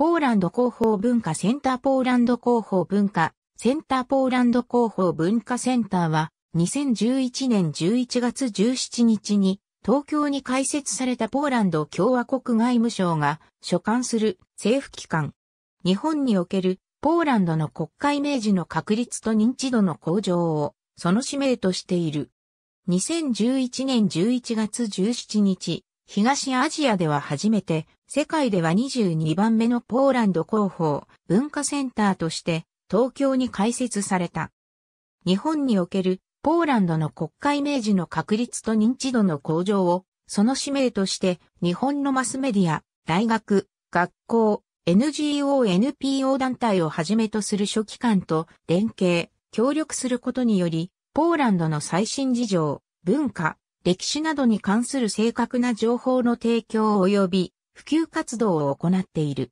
ポーランド広報文化センターポーランド広報文化センターポーランド広報文化センターは2011年11月17日に東京に開設されたポーランド共和国外務省が所管する政府機関。日本におけるポーランドの国会明示の確立と認知度の向上をその使命としている。2011年11月17日、東アジアでは初めて世界では22番目のポーランド広報文化センターとして東京に開設された。日本におけるポーランドの国会明治の確立と認知度の向上をその使命として日本のマスメディア、大学、学校、NGO、NPO 団体をはじめとする書記官と連携、協力することにより、ポーランドの最新事情、文化、歴史などに関する正確な情報の提供及び普及活動を行っている。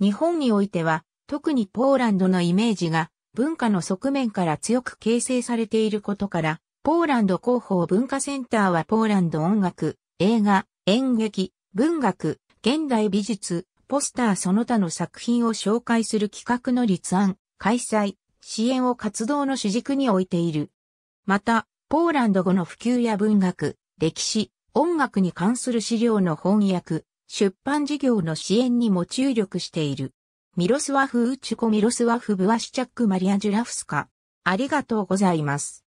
日本においては、特にポーランドのイメージが文化の側面から強く形成されていることから、ポーランド広報文化センターはポーランド音楽、映画、演劇、文学、現代美術、ポスターその他の作品を紹介する企画の立案、開催、支援を活動の主軸に置いている。また、ポーランド語の普及や文学、歴史、音楽に関する資料の翻訳、出版事業の支援にも注力している。ミロスワフ・ウチュコ・ミロスワフ・ブワシチャック・マリア・ジュラフスカ。ありがとうございます。